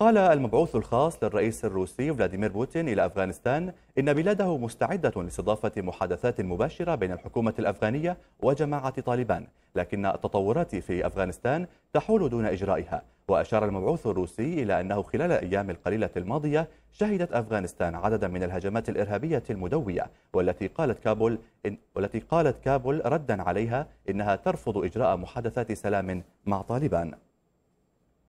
قال المبعوث الخاص للرئيس الروسي فلاديمير بوتين إلى أفغانستان إن بلاده مستعدة لاستضافة محادثات مباشرة بين الحكومة الأفغانية وجماعة طالبان لكن التطورات في أفغانستان تحول دون إجرائها وأشار المبعوث الروسي إلى أنه خلال الأيام القليلة الماضية شهدت أفغانستان عددا من الهجمات الإرهابية المدوية والتي قالت كابول إن والتي قالت كابول ردا عليها إنها ترفض إجراء محادثات سلام مع طالبان